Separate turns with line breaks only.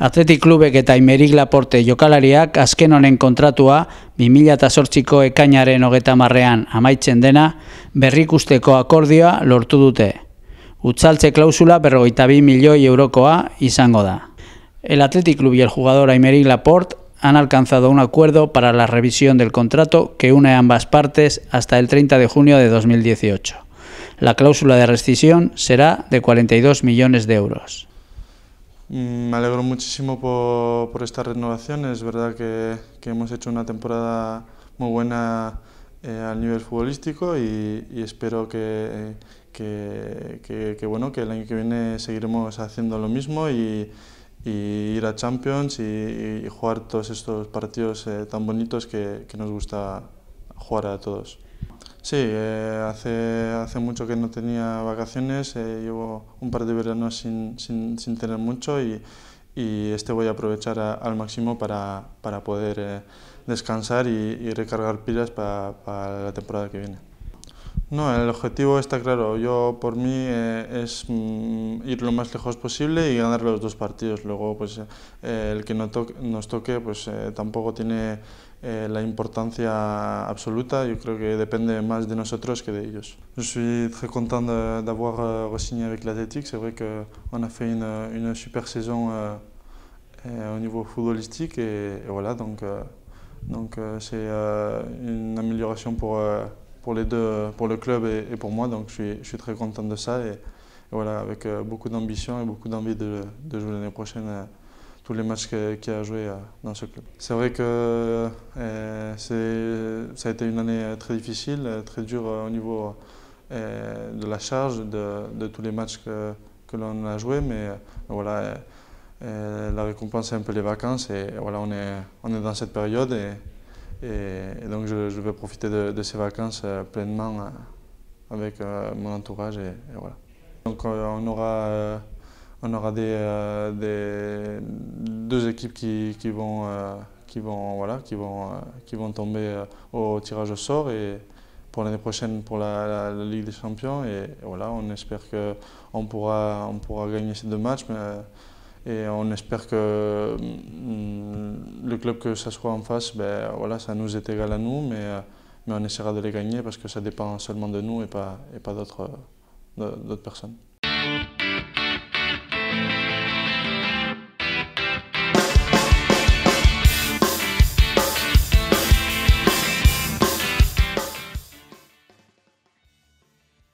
Atletik klubek eta Imerik Laporte jokalariak azken honen kontratua 2008ko ekainaren hogeta marrean amaitzen dena berrikusteko akordioa lortu dute. Utsaltze klausula berrogeita bi milioi eurokoa izango da. El Atletik klub y el jugador Imerik Laporte han alcanzado un acuerdo para la revisión del contrato que une ambas partes hasta el 30 de junio de 2018. La cláusula de rescisión será de 42 millones de euros.
Mm, me alegro muchísimo por, esta renovación. Es verdad que, hemos hecho una temporada muy buena eh, al nivel futbolístico y, espero que, bueno, que el año que viene seguiremos haciendo lo mismo y, ir a Champions y, jugar todos estos partidos eh, tan bonitos que nos gusta jugar a todos. Sí, eh, hace, hace mucho que no tenía vacaciones, eh, llevo un par de veranos sin, sin, tener mucho y, este voy a aprovechar al máximo para, poder eh, descansar y, recargar pilas para la temporada que viene. No, el objetivo está claro. Yo, por mí, eh, es mm, ir lo más lejos posible y ganar los dos partidos. Luego, pues eh, el que no nos toque, pues eh, tampoco tiene la importancia absoluta. Yo creo que depende más de nosotros que de ellos. Yo estoy muy contento de haber euh, signé con l'Athletic. C'est vrai verdad a fait une, una super saison euh, a niveau futbolístico y, et voilà, donc euh, donc c'est une amélioration pour pour les deux, pour le club et, pour moi. Donc je suis, je suis, très content de ça et, voilà, avec euh, beaucoup d'ambition et beaucoup d'envie de, jouer l'année prochaine euh, tous les matchs qu'il y a à jouer euh, dans ce club. C'est vrai que ça a été une année très difficile, très dure au niveau de la charge de, tous les matchs que, l'on a joué, mais voilà, la récompense c'est un peu les vacances et voilà, on est, on est dans cette période et, et, donc je, vais profiter de, ces vacances euh, pleinement euh, avec euh, mon entourage et, voilà. Donc on aura, on aura des, des deux équipes qui, vont qui vont, voilà, qui vont, qui vont tomber au tirage au sort et pour l'année prochaine pour la, Ligue des Champions. Et, voilà, on espère qu'on pourra, on pourra gagner ces deux matchs et on espère que le club que ça soit en face, ben, voilà, ça nous est égal à nous, mais, euh, mais on essaiera de les gagner parce que ça dépend seulement de nous et pas, et pas d'autres euh, personnes.